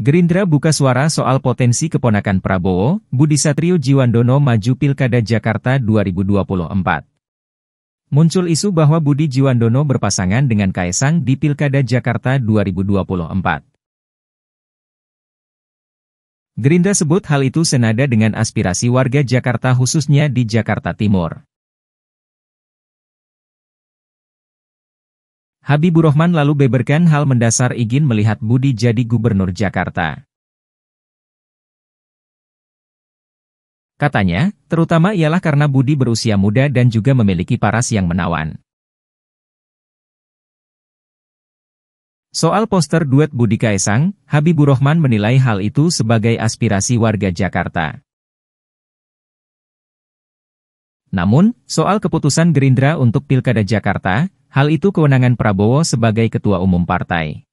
Gerindra buka suara soal potensi keponakan Prabowo, Budi Satrio Jiwandono maju Pilkada Jakarta 2024. Muncul isu bahwa Budi Jiwandono berpasangan dengan Kaisang di Pilkada Jakarta 2024. Gerindra sebut hal itu senada dengan aspirasi warga Jakarta khususnya di Jakarta Timur. Habibur Rahman lalu beberkan hal mendasar ingin melihat Budi jadi gubernur Jakarta. Katanya, terutama ialah karena Budi berusia muda dan juga memiliki paras yang menawan. Soal poster duet Budi Kaesang, Habibur Rahman menilai hal itu sebagai aspirasi warga Jakarta. Namun, soal keputusan Gerindra untuk Pilkada Jakarta, hal itu kewenangan Prabowo sebagai Ketua Umum Partai.